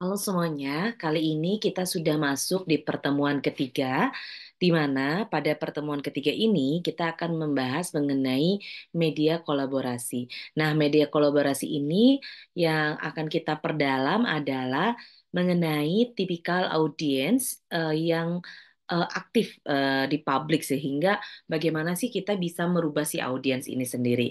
Halo semuanya, kali ini kita sudah masuk di pertemuan ketiga, di mana pada pertemuan ketiga ini kita akan membahas mengenai media kolaborasi. Nah, media kolaborasi ini yang akan kita perdalam adalah mengenai tipikal audiens uh, yang uh, aktif uh, di publik sehingga bagaimana sih kita bisa merubah si audiens ini sendiri.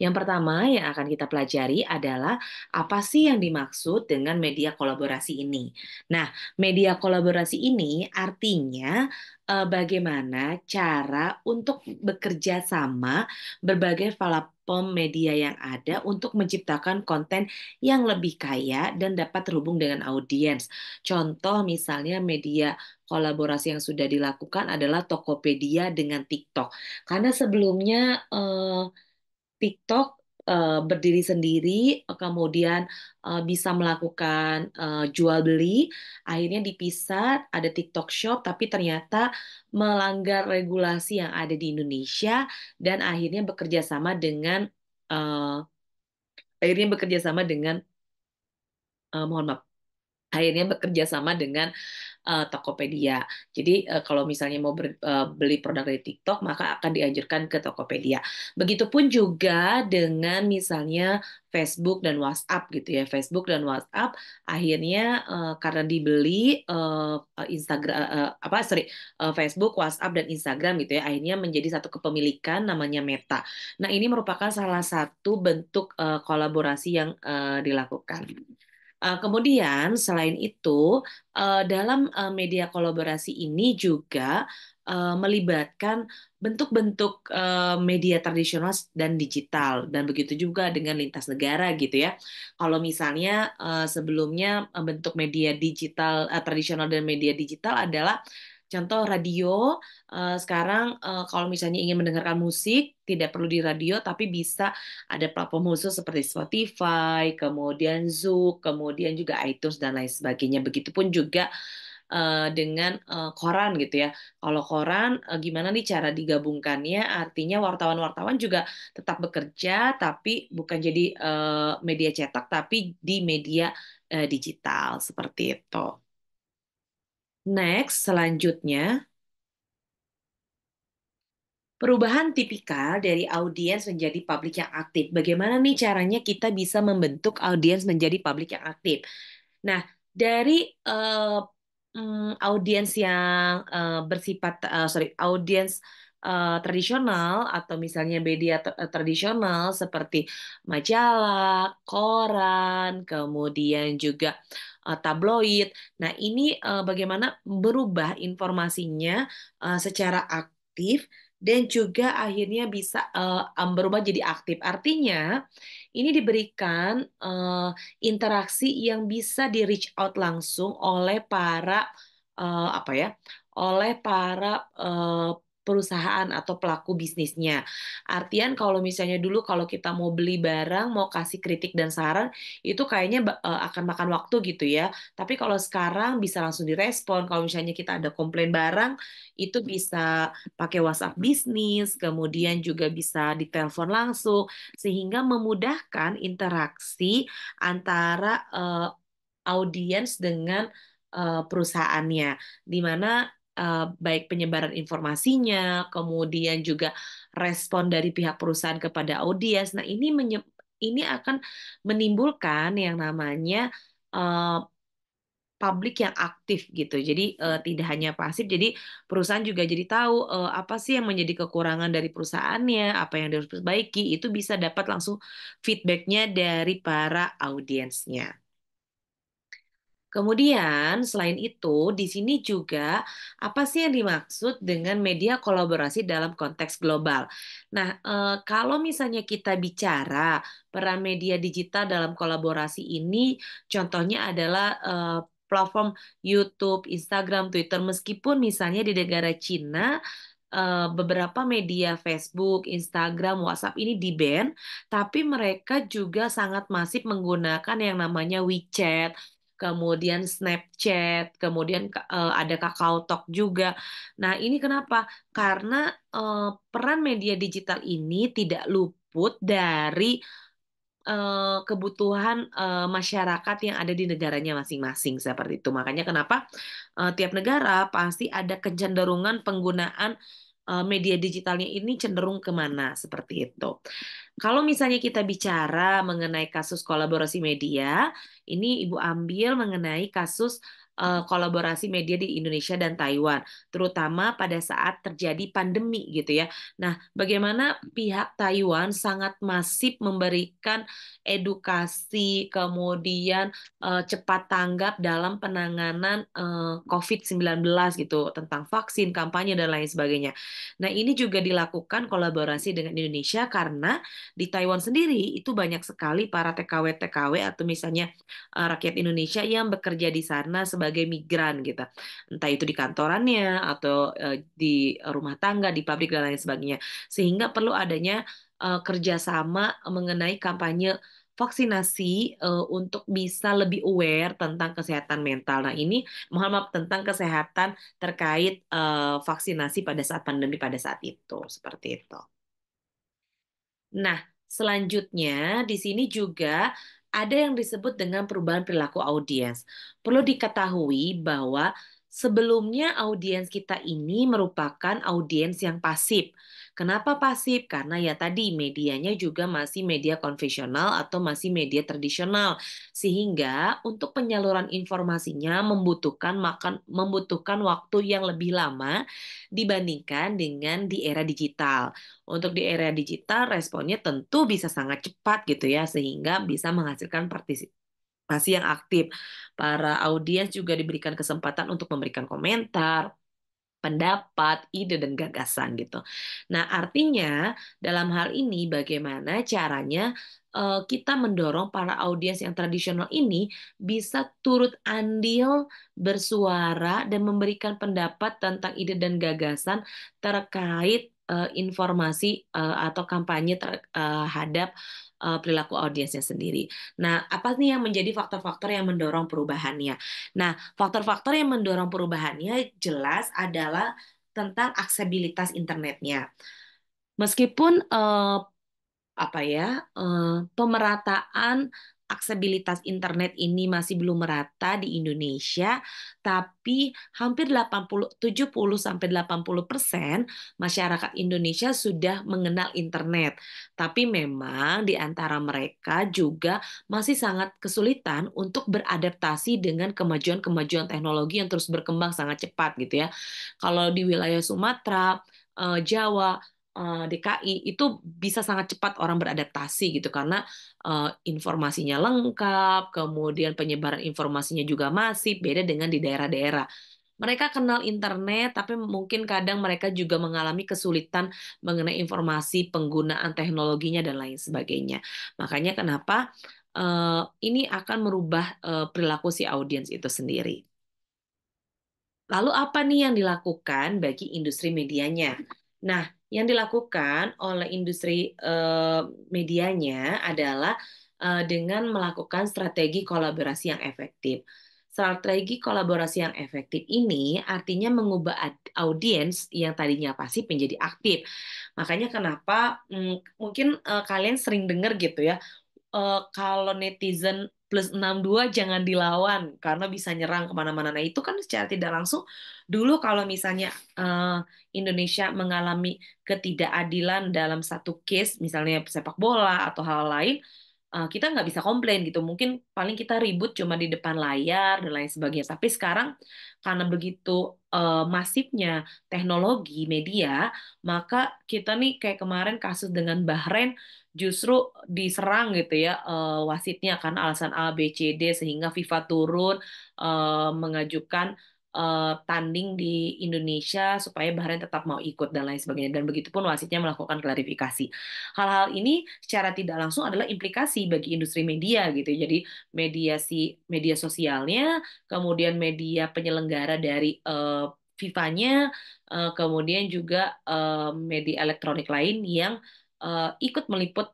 Yang pertama yang akan kita pelajari adalah apa sih yang dimaksud dengan media kolaborasi ini. Nah, media kolaborasi ini artinya uh, bagaimana cara untuk bekerja sama berbagai platform media yang ada untuk menciptakan konten yang lebih kaya dan dapat terhubung dengan audiens. Contoh misalnya media kolaborasi yang sudah dilakukan adalah Tokopedia dengan TikTok. Karena sebelumnya uh, TikTok Eh, berdiri sendiri, eh, kemudian eh, bisa melakukan jual beli. Akhirnya dipisah, ada TikTok Shop, tapi ternyata melanggar regulasi yang ada di Indonesia dan akhirnya bekerja sama dengan akhirnya bekerja sama dengan mohon maaf akhirnya bekerja sama dengan uh, Tokopedia. Jadi uh, kalau misalnya mau ber, uh, beli produk dari TikTok maka akan dianjurkan ke Tokopedia. Begitupun juga dengan misalnya Facebook dan WhatsApp gitu ya. Facebook dan WhatsApp akhirnya uh, karena dibeli uh, Instagram uh, apa sorry uh, Facebook, WhatsApp dan Instagram gitu ya akhirnya menjadi satu kepemilikan namanya Meta. Nah, ini merupakan salah satu bentuk uh, kolaborasi yang uh, dilakukan. Uh, kemudian selain itu uh, dalam uh, media kolaborasi ini juga uh, melibatkan bentuk-bentuk uh, media tradisional dan digital dan begitu juga dengan lintas negara gitu ya. Kalau misalnya uh, sebelumnya uh, bentuk media digital uh, tradisional dan media digital adalah Contoh radio eh, sekarang eh, kalau misalnya ingin mendengarkan musik tidak perlu di radio tapi bisa ada platform khusus seperti Spotify, kemudian Zoom, kemudian juga iTunes dan lain sebagainya. Begitupun juga eh, dengan koran gitu ya. Kalau koran gimana nih cara digabungkannya? Artinya wartawan-wartawan juga tetap bekerja tapi bukan jadi media cetak tapi di media digital seperti itu. Next, selanjutnya, perubahan tipikal dari audiens menjadi publik yang aktif. Bagaimana nih caranya kita bisa membentuk audiens menjadi publik yang aktif? Nah, dari uh, audiens yang uh, bersifat, uh, sorry, audiens uh, tradisional atau misalnya media eh, tradisional seperti majalah, koran, kemudian juga uh, tabloid. Nah, ini uh, bagaimana berubah informasinya uh, secara aktif dan juga akhirnya bisa uh, berubah jadi aktif. Artinya, ini diberikan uh, interaksi yang bisa di reach out langsung oleh para uh, apa ya? oleh para uh, perusahaan atau pelaku bisnisnya. Artian kalau misalnya dulu kalau kita mau beli barang, mau kasih kritik dan saran, itu kayaknya eh, akan makan waktu gitu ya. Tapi kalau sekarang bisa langsung direspon. Kalau misalnya kita ada komplain barang, itu bisa pakai WhatsApp bisnis, kemudian juga bisa ditelepon langsung sehingga memudahkan interaksi antara uh, audiens dengan eh, perusahaannya. Dimana uh, baik penyebaran informasinya, kemudian juga respon dari pihak perusahaan kepada audiens. Nah, ini ini akan menimbulkan yang namanya uh, publik yang aktif gitu. Jadi uh, tidak hanya pasif, jadi perusahaan juga jadi tahu uh, apa sih yang menjadi kekurangan dari perusahaannya, apa yang harus diperbaiki, itu bisa dapat langsung feedbacknya dari para audiensnya. Kemudian selain itu di sini juga apa sih yang dimaksud dengan media kolaborasi dalam konteks global? Nah, eh, kalau misalnya kita bicara peran media digital dalam kolaborasi ini contohnya adalah eh, platform YouTube, Instagram, Twitter meskipun misalnya di negara Cina eh, beberapa media Facebook, Instagram, WhatsApp ini di ban, tapi mereka juga sangat masif menggunakan yang namanya WeChat, kemudian Snapchat, kemudian uh, ada Kakao Talk juga. Nah, ini kenapa? Karena uh, peran media digital ini tidak luput dari eh, kebutuhan masyarakat yang ada di negaranya masing-masing seperti itu. Makanya kenapa tiap negara pasti ada kecenderungan penggunaan Eh, media digitalnya ini cenderung kemana seperti itu. Kalau misalnya kita bicara mengenai kasus kolaborasi media, ini Ibu ambil mengenai kasus Eh, kolaborasi media di Indonesia dan Taiwan, terutama pada saat terjadi pandemi gitu ya. Nah, bagaimana pihak Taiwan sangat masif memberikan edukasi kemudian uh, cepat tanggap dalam penanganan uh, eh, COVID-19 gitu, tentang vaksin, kampanye dan lain sebagainya. Nah, ini juga dilakukan kolaborasi dengan Indonesia karena di Taiwan sendiri itu banyak sekali para TKW-TKW atau misalnya uh, rakyat Indonesia yang bekerja di sana sebagai sebagai migran gitu. Entah itu di kantorannya atau uh, di rumah tangga, di pabrik dan lain sebagainya. Sehingga perlu adanya uh, kerjasama mengenai kampanye vaksinasi uh, untuk bisa lebih aware tentang kesehatan mental. Nah, ini mohon maaf tentang kesehatan terkait uh, vaksinasi pada saat pandemi pada saat itu, seperti itu. Nah, selanjutnya di sini juga ada yang disebut dengan perubahan perilaku audiens. Perlu diketahui bahwa sebelumnya audiens kita ini merupakan audiens yang pasif. Kenapa pasif? Karena ya tadi medianya juga masih media konvensional atau masih media tradisional. Sehingga untuk penyaluran informasinya membutuhkan makan membutuhkan waktu yang lebih lama dibandingkan dengan di era digital. Untuk di era digital responnya tentu bisa sangat cepat gitu ya sehingga bisa menghasilkan partisipasi partisipasi yang aktif. Para audiens juga diberikan kesempatan untuk memberikan komentar, pendapat, ide, dan gagasan gitu. Nah, artinya dalam hal ini bagaimana caranya uh, kita mendorong para audiens yang tradisional ini bisa turut andil bersuara dan memberikan pendapat tentang ide dan gagasan terkait uh, informasi uh, atau kampanye terhadap uh, uh, perilaku audiensnya sendiri. Nah, apa nih yang menjadi faktor-faktor yang mendorong perubahannya? Nah, faktor-faktor yang mendorong perubahannya jelas adalah tentang aksesibilitas internetnya. Meskipun uh, apa ya uh, pemerataan aksesibilitas internet ini masih belum merata di Indonesia, tapi hampir 80 70 sampai 80% masyarakat Indonesia sudah mengenal internet. Tapi memang di antara mereka juga masih sangat kesulitan untuk beradaptasi dengan kemajuan-kemajuan teknologi yang terus berkembang sangat cepat gitu ya. Kalau di wilayah Sumatera, eh, Jawa, Eh, DKI itu bisa sangat cepat orang beradaptasi gitu karena uh, informasinya lengkap, kemudian penyebaran informasinya juga masih beda dengan di daerah-daerah. Mereka kenal internet tapi mungkin kadang mereka juga mengalami kesulitan mengenai informasi penggunaan teknologinya dan lain sebagainya. Makanya kenapa uh, ini akan merubah uh, perilaku si audiens itu sendiri. Lalu apa nih yang dilakukan bagi industri medianya? Nah, yang dilakukan oleh industri uh, medianya adalah uh, dengan melakukan strategi kolaborasi yang efektif. Strategi kolaborasi yang efektif ini artinya mengubah audiens yang tadinya pasif menjadi aktif. Makanya kenapa hmm, mungkin eh, kalian sering dengar gitu ya, uh, kalau netizen plus 62 jangan dilawan karena bisa nyerang kemana-mana. Nah itu kan secara tidak langsung dulu kalau misalnya uh, Indonesia mengalami ketidakadilan dalam satu case misalnya sepak bola atau hal lain uh, kita nggak bisa komplain gitu. Mungkin paling kita ribut cuma di depan layar dan lain sebagainya. Tapi sekarang karena begitu uh, masifnya teknologi media, maka kita nih kayak kemarin kasus dengan Bahrain justru diserang gitu ya uh, wasitnya karena alasan A B C D sehingga FIFA turun uh, mengajukan uh, tanding di Indonesia supaya Bahrain tetap mau ikut dan lain sebagainya dan begitu pun wasitnya melakukan klarifikasi. Hal-hal ini secara tidak langsung adalah implikasi bagi industri media gitu. Jadi mediasi media sosialnya, kemudian media penyelenggara dari uh, eh, FIFA-nya, eh, kemudian juga media elektronik lain yang ikut meliput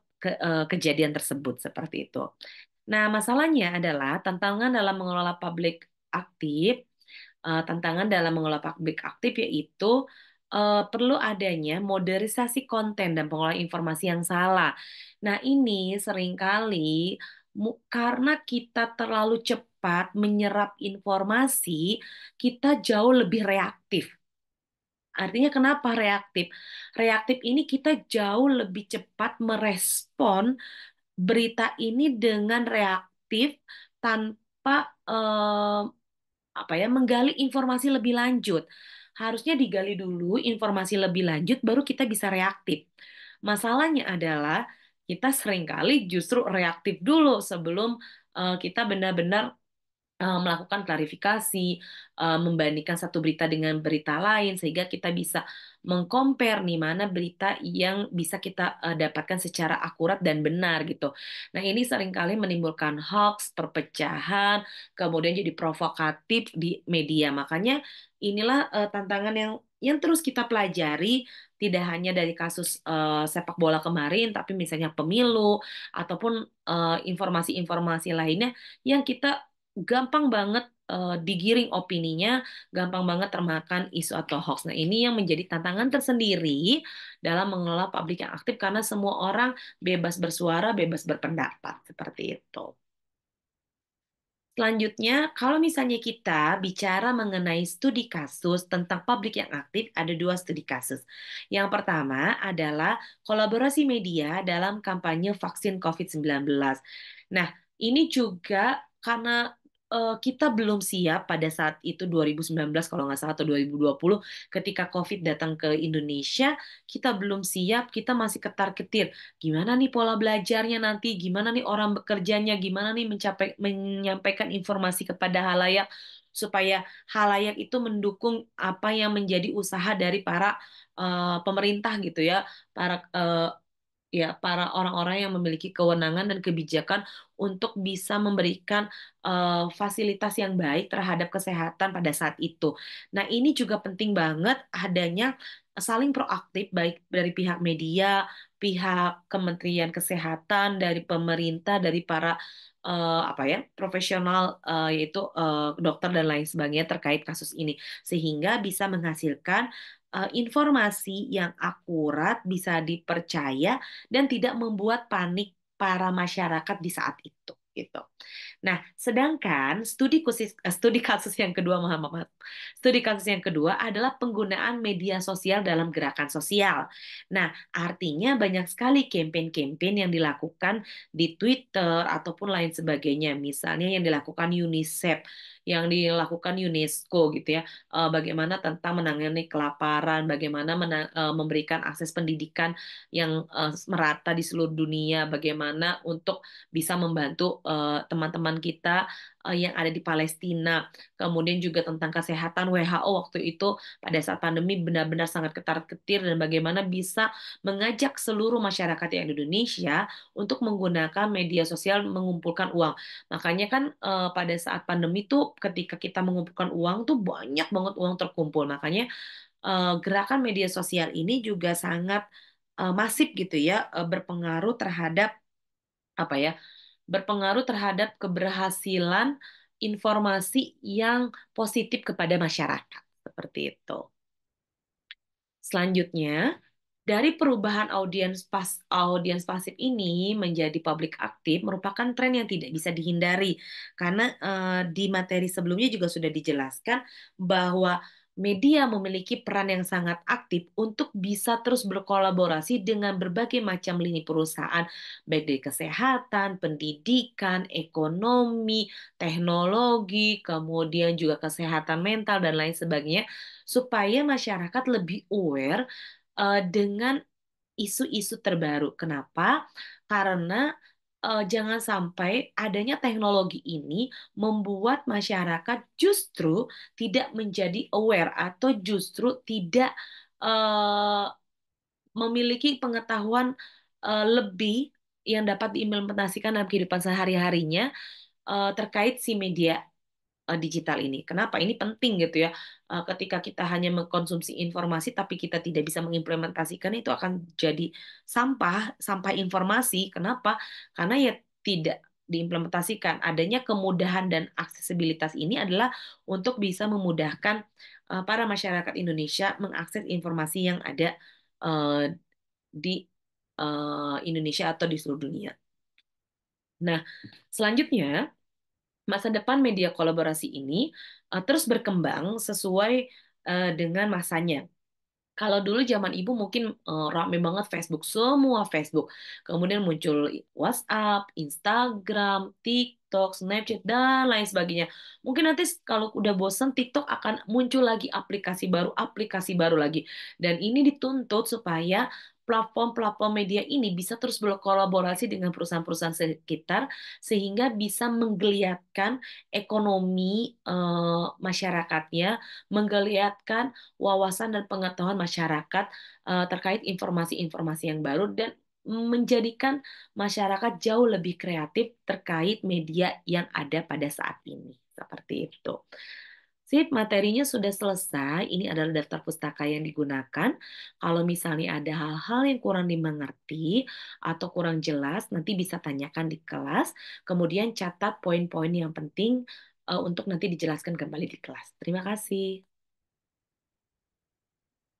kejadian tersebut seperti itu. Nah, masalahnya adalah tantangan dalam mengelola publik aktif uh, tantangan dalam mengelola publik aktif yaitu uh, perlu adanya modernisasi konten dan pengelolaan informasi yang salah. Nah, ini seringkali karena kita terlalu cepat menyerap informasi, kita jauh lebih reaktif. Artinya kenapa reaktif? Reaktif ini kita jauh lebih cepat merespon berita ini dengan reaktif tanpa eh, apa ya menggali informasi lebih lanjut. Harusnya digali dulu informasi lebih lanjut baru kita bisa reaktif. Masalahnya adalah kita seringkali justru reaktif dulu sebelum uh, kita benar-benar Eh, melakukan klarifikasi, eh, membandingkan satu berita dengan berita lain sehingga kita bisa mengcompare nih mana berita yang bisa kita eh, dapatkan secara akurat dan benar gitu. Nah, ini seringkali menimbulkan hoax, perpecahan, kemudian jadi provokatif di media. Makanya inilah tantangan yang yang terus kita pelajari tidak hanya dari kasus uh, sepak bola kemarin, tapi misalnya pemilu ataupun informasi-informasi uh, informasi -informasi lainnya yang kita gampang banget eh, digiring opininya, gampang banget termakan isu atau hoax. Nah, ini yang menjadi tantangan tersendiri dalam mengelola publik yang aktif karena semua orang bebas bersuara, bebas berpendapat seperti itu. Selanjutnya, kalau misalnya kita bicara mengenai studi kasus tentang publik yang aktif, ada dua studi kasus. Yang pertama adalah kolaborasi media dalam kampanye vaksin COVID-19. Nah, ini juga karena uh, kita belum siap pada saat itu 2019 kalau nggak salah atau 2020 ketika COVID datang ke Indonesia kita belum siap kita masih ketar ketir gimana nih pola belajarnya nanti gimana nih orang bekerjanya gimana nih mencapai menyampaikan informasi kepada halayak supaya halayak itu mendukung apa yang menjadi usaha dari para uh, pemerintah gitu ya, para uh, ya para orang-orang yang memiliki kewenangan dan kebijakan untuk bisa memberikan uh, fasilitas yang baik terhadap kesehatan pada saat itu. Nah, ini juga penting banget adanya saling proaktif baik dari pihak media, pihak Kementerian Kesehatan, dari pemerintah, dari para uh, apa ya profesional uh, yaitu uh, dokter dan lain sebagainya terkait kasus ini sehingga bisa menghasilkan Eh, informasi yang akurat, bisa dipercaya, dan tidak membuat panik para masyarakat di saat itu gitu. Nah, sedangkan studi khusus eh, studi kasus yang kedua Muhammad studi kasus yang kedua adalah penggunaan media sosial dalam gerakan sosial. Nah, artinya banyak sekali kampanye-kampanye yang dilakukan di Twitter ataupun lain sebagainya, misalnya yang dilakukan UNICEF yang dilakukan UNESCO gitu ya. Eh, bagaimana tentang menangani kelaparan, bagaimana eh, memberikan akses pendidikan yang eh, merata di seluruh dunia, bagaimana untuk bisa membantu teman -teman kita Eh, yang ada di Palestina. Kemudian juga tentang kesehatan WHO waktu itu pada saat pandemi benar-benar sangat ketar-ketir dan bagaimana bisa mengajak seluruh masyarakat yang di Indonesia untuk menggunakan media sosial mengumpulkan uang. Makanya kan uh, pada saat pandemi itu ketika kita mengumpulkan uang tuh banyak banget uang terkumpul. Makanya uh, gerakan media sosial ini juga sangat uh, masif gitu ya berpengaruh terhadap apa ya berpengaruh terhadap keberhasilan informasi yang positif kepada masyarakat. Seperti itu. Selanjutnya, dari perubahan audiens pas audiens pasif ini menjadi publik aktif merupakan tren yang tidak bisa dihindari karena eh, di materi sebelumnya juga sudah dijelaskan bahwa media memiliki peran yang sangat aktif untuk bisa terus berkolaborasi dengan berbagai macam lini perusahaan, baik dari kesehatan, pendidikan, ekonomi, teknologi, kemudian juga kesehatan mental, dan lain sebagainya, supaya masyarakat lebih aware uh, dengan isu-isu terbaru. Kenapa? Karena uh, jangan sampai adanya teknologi ini membuat masyarakat justru tidak menjadi aware atau justru tidak uh, memiliki pengetahuan uh, lebih yang dapat diimplementasikan dalam kehidupan sehari-harinya uh, terkait si media Eh, digital ini. Kenapa? Ini penting gitu ya. Eh, ketika kita hanya mengkonsumsi informasi tapi kita tidak bisa mengimplementasikan itu akan jadi sampah, sampah informasi. Kenapa? Karena ya tidak diimplementasikan. Adanya kemudahan dan aksesibilitas ini adalah untuk bisa memudahkan eh, para masyarakat Indonesia mengakses informasi yang ada di Indonesia atau di seluruh dunia. Nah, selanjutnya masa depan media kolaborasi ini uh, terus berkembang sesuai uh, dengan masanya. Kalau dulu zaman ibu mungkin uh, rame banget Facebook, semua Facebook. Kemudian muncul WhatsApp, Instagram, TikTok, Snapchat dan lain sebagainya. Mungkin nanti kalau udah bosen, TikTok akan muncul lagi aplikasi baru, aplikasi baru lagi. Dan ini dituntut supaya platform-platform media ini bisa terus berkolaborasi dengan perusahaan-perusahaan sekitar sehingga bisa menggeliatkan ekonomi e, masyarakatnya, menggeliatkan wawasan dan pengetahuan masyarakat e, terkait informasi-informasi yang baru dan menjadikan masyarakat jauh lebih kreatif terkait media yang ada pada saat ini. Seperti itu. Sip, materinya sudah selesai. Ini adalah daftar pustaka yang digunakan. Kalau misalnya ada hal-hal yang kurang dimengerti atau kurang jelas, nanti bisa tanyakan di kelas. Kemudian catat poin-poin yang penting eh, untuk nanti dijelaskan kembali di kelas. Terima kasih.